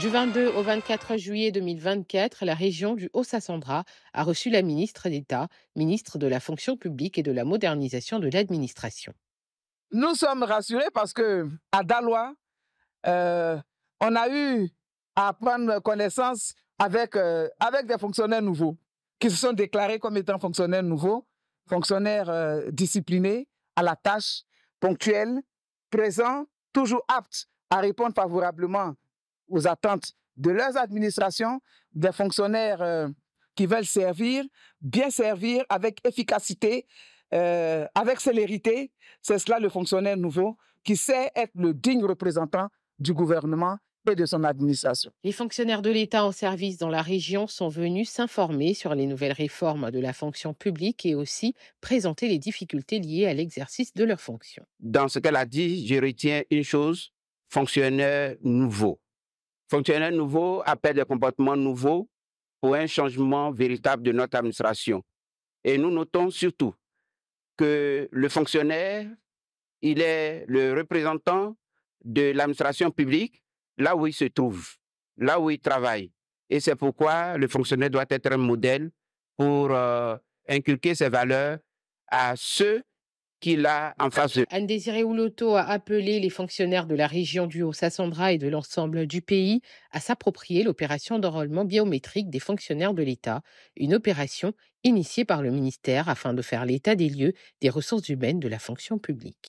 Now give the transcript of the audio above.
Du 22 au 24 juillet 2024, la région du Haut-Sassandra a reçu la ministre d'État, ministre de la fonction publique et de la modernisation de l'administration. Nous sommes rassurés parce que à Dalois, euh, on a eu à prendre connaissance avec, euh, avec des fonctionnaires nouveaux qui se sont déclarés comme étant fonctionnaires nouveaux, fonctionnaires euh, disciplinés, à la tâche, ponctuels, présents, toujours aptes à répondre favorablement aux attentes de leurs administrations, des fonctionnaires euh, qui veulent servir, bien servir avec efficacité, euh, avec célérité. C'est cela le fonctionnaire nouveau qui sait être le digne représentant du gouvernement et de son administration. Les fonctionnaires de l'État en service dans la région sont venus s'informer sur les nouvelles réformes de la fonction publique et aussi présenter les difficultés liées à l'exercice de leurs fonctions. Dans ce qu'elle a dit, je retiens une chose, fonctionnaire nouveau. Fonctionnaires nouveau appelle des comportements nouveaux pour un changement véritable de notre administration. Et nous notons surtout que le fonctionnaire, il est le représentant de l'administration publique là où il se trouve, là où il travaille. Et c'est pourquoi le fonctionnaire doit être un modèle pour euh, inculquer ses valeurs à ceux qu'il a en face Anne-Désirée Ouloto a appelé les fonctionnaires de la région du Haut-Sassandra et de l'ensemble du pays à s'approprier l'opération d'enrôlement biométrique des fonctionnaires de l'État, une opération initiée par le ministère afin de faire l'état des lieux des ressources humaines de la fonction publique.